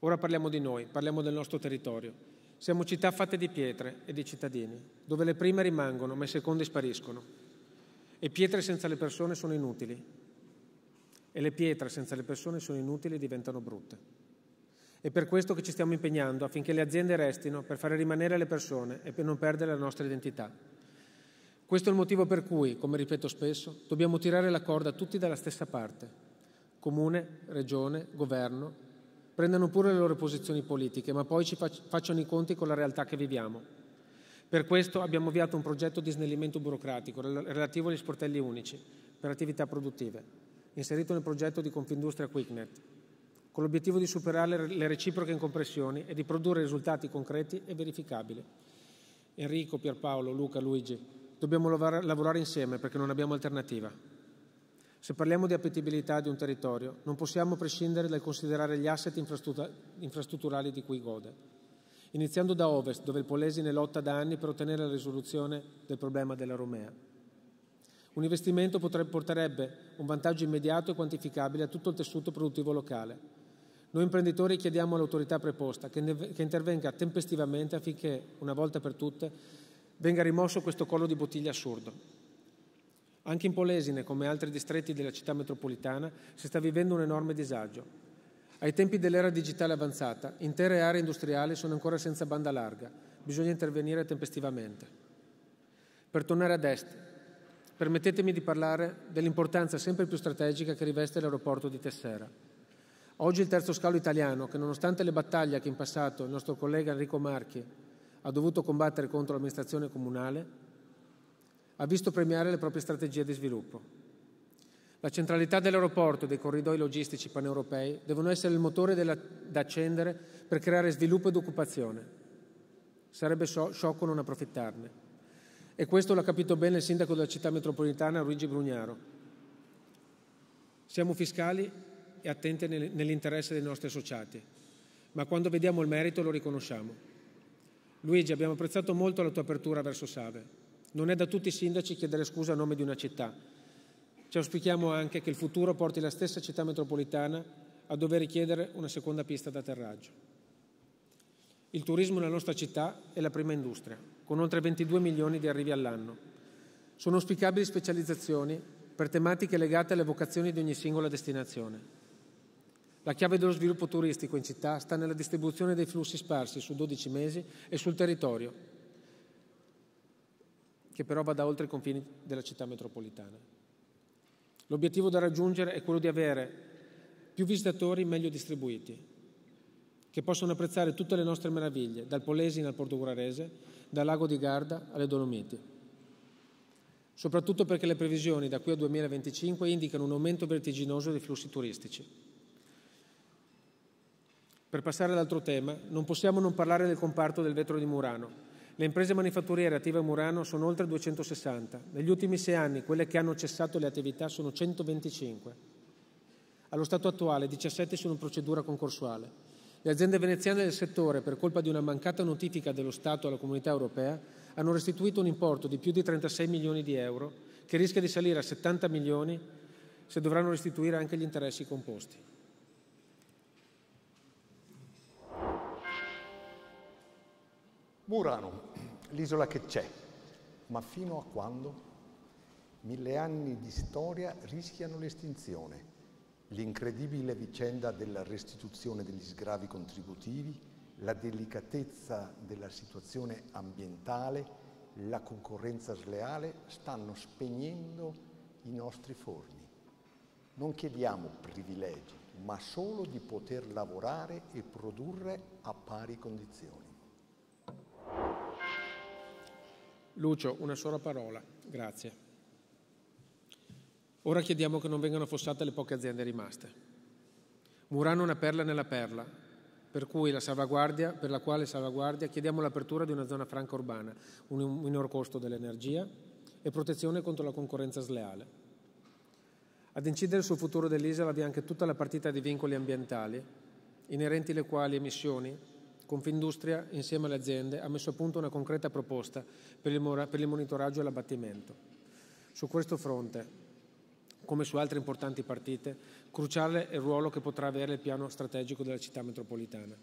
Ora parliamo di noi, parliamo del nostro territorio. Siamo città fatte di pietre e di cittadini, dove le prime rimangono ma le seconde spariscono. E pietre senza le persone sono inutili. E le pietre senza le persone sono inutili e diventano brutte. È per questo che ci stiamo impegnando affinché le aziende restino per fare rimanere le persone e per non perdere la nostra identità. Questo è il motivo per cui, come ripeto spesso, dobbiamo tirare la corda tutti dalla stessa parte. Comune, regione, governo, prendano pure le loro posizioni politiche, ma poi ci facciano i conti con la realtà che viviamo. Per questo abbiamo avviato un progetto di snellimento burocratico relativo agli sportelli unici per attività produttive, inserito nel progetto di Confindustria QuickNet, con l'obiettivo di superare le reciproche incompressioni e di produrre risultati concreti e verificabili. Enrico, Pierpaolo, Luca, Luigi, dobbiamo lavorare insieme perché non abbiamo alternativa. Se parliamo di appetibilità di un territorio, non possiamo prescindere dal considerare gli asset infrastrutturali di cui gode, iniziando da ovest, dove il Polesine lotta da anni per ottenere la risoluzione del problema della Romea. Un investimento potrebbe, porterebbe un vantaggio immediato e quantificabile a tutto il tessuto produttivo locale. Noi imprenditori chiediamo all'autorità preposta che, ne, che intervenga tempestivamente affinché, una volta per tutte, venga rimosso questo collo di bottiglia assurdo. Anche in Polesine, come altri distretti della città metropolitana, si sta vivendo un enorme disagio. Ai tempi dell'era digitale avanzata, intere aree industriali sono ancora senza banda larga. Bisogna intervenire tempestivamente. Per tornare ad est, permettetemi di parlare dell'importanza sempre più strategica che riveste l'aeroporto di Tessera. Oggi il terzo scalo italiano, che nonostante le battaglie che in passato il nostro collega Enrico Marchi ha dovuto combattere contro l'amministrazione comunale, ha visto premiare le proprie strategie di sviluppo. La centralità dell'aeroporto e dei corridoi logistici paneuropei devono essere il motore della, da accendere per creare sviluppo ed occupazione. Sarebbe sciocco non approfittarne. E questo l'ha capito bene il sindaco della città metropolitana Luigi Brugnaro. Siamo fiscali e attenti nell'interesse dei nostri associati, ma quando vediamo il merito lo riconosciamo. Luigi, abbiamo apprezzato molto la tua apertura verso Save non è da tutti i sindaci chiedere scusa a nome di una città. Ci auspichiamo anche che il futuro porti la stessa città metropolitana a dover richiedere una seconda pista d'atterraggio. Il turismo nella nostra città è la prima industria, con oltre 22 milioni di arrivi all'anno. Sono auspicabili specializzazioni per tematiche legate alle vocazioni di ogni singola destinazione. La chiave dello sviluppo turistico in città sta nella distribuzione dei flussi sparsi su 12 mesi e sul territorio, che però vada oltre i confini della città metropolitana. L'obiettivo da raggiungere è quello di avere più visitatori meglio distribuiti, che possono apprezzare tutte le nostre meraviglie, dal Polesine al Porto Gurarese, dal Lago di Garda alle Dolomiti. Soprattutto perché le previsioni da qui al 2025 indicano un aumento vertiginoso dei flussi turistici. Per passare ad altro tema, non possiamo non parlare del comparto del vetro di Murano, le imprese manifatturiere attive a Murano sono oltre 260. Negli ultimi sei anni quelle che hanno cessato le attività sono 125. Allo stato attuale 17 sono in procedura concorsuale. Le aziende veneziane del settore, per colpa di una mancata notifica dello Stato alla Comunità europea, hanno restituito un importo di più di 36 milioni di euro, che rischia di salire a 70 milioni se dovranno restituire anche gli interessi composti. Murano, l'isola che c'è, ma fino a quando? Mille anni di storia rischiano l'estinzione. L'incredibile vicenda della restituzione degli sgravi contributivi, la delicatezza della situazione ambientale, la concorrenza sleale stanno spegnendo i nostri forni. Non chiediamo privilegi, ma solo di poter lavorare e produrre a pari condizioni. Lucio, una sola parola. Grazie. Ora chiediamo che non vengano affossate le poche aziende rimaste. Murano è una perla nella perla, per cui la salvaguardia, per la quale salvaguardia chiediamo l'apertura di una zona franca urbana, un minor costo dell'energia e protezione contro la concorrenza sleale. Ad incidere sul futuro dell'isola vi è anche tutta la partita di vincoli ambientali, inerenti le quali emissioni, Confindustria, insieme alle aziende, ha messo a punto una concreta proposta per il, monitoraggio e l'abbattimento. Su questo fronte, come su altre importanti partite, cruciale è il ruolo che potrà avere il piano strategico della città metropolitana,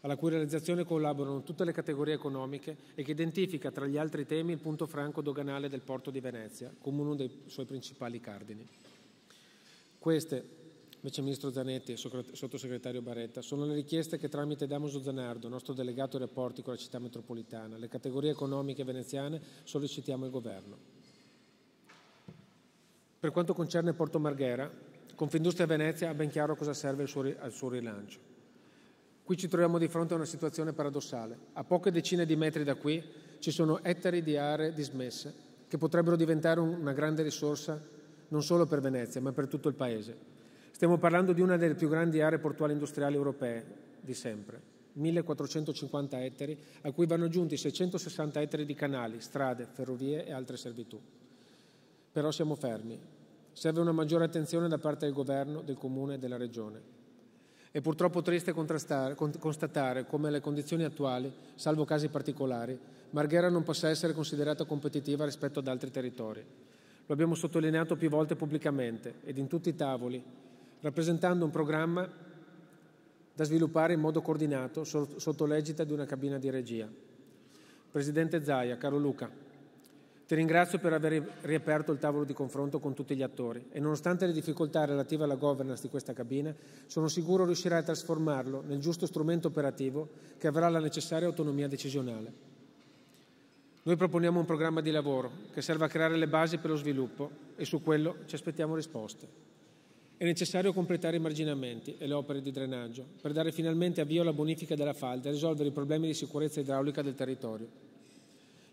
alla cui realizzazione collaborano tutte le categorie economiche e che identifica tra gli altri temi il punto franco doganale del porto di Venezia come uno dei suoi principali cardini. Queste Vice Ministro Zanetti e Sottosegretario Baretta, sono le richieste che tramite Damoso Zanardo, nostro delegato ai rapporti con la città metropolitana, le categorie economiche veneziane sollecitiamo il Governo. Per quanto concerne Porto Marghera, Confindustria Venezia ha ben chiaro cosa serve al suo rilancio. Qui ci troviamo di fronte a una situazione paradossale. A poche decine di metri da qui ci sono ettari di aree dismesse che potrebbero diventare una grande risorsa non solo per Venezia ma per tutto il Paese. Stiamo parlando di una delle più grandi aree portuali industriali europee di sempre. 1450 ettari, a cui vanno aggiunti 660 ettari di canali, strade, ferrovie e altre servitù. Però siamo fermi. Serve una maggiore attenzione da parte del governo, del comune e della regione. È purtroppo triste constatare come le condizioni attuali, salvo casi particolari, Marghera non possa essere considerata competitiva rispetto ad altri territori. Lo abbiamo sottolineato più volte pubblicamente ed in tutti i tavoli rappresentando un programma da sviluppare in modo coordinato sotto l'egita di una cabina di regia. Presidente Zaia, caro Luca, ti ringrazio per aver riaperto il tavolo di confronto con tutti gli attori e nonostante le difficoltà relative alla governance di questa cabina, sono sicuro riuscirai a trasformarlo nel giusto strumento operativo che avrà la necessaria autonomia decisionale. Noi proponiamo un programma di lavoro che serva a creare le basi per lo sviluppo e su quello ci aspettiamo risposte. È necessario completare i marginamenti e le opere di drenaggio per dare finalmente avvio alla bonifica della falda e risolvere i problemi di sicurezza idraulica del territorio.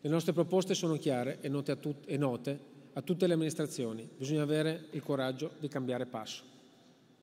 Le nostre proposte sono chiare e note a, tut- e note a tutte le amministrazioni. Bisogna avere il coraggio di cambiare passo.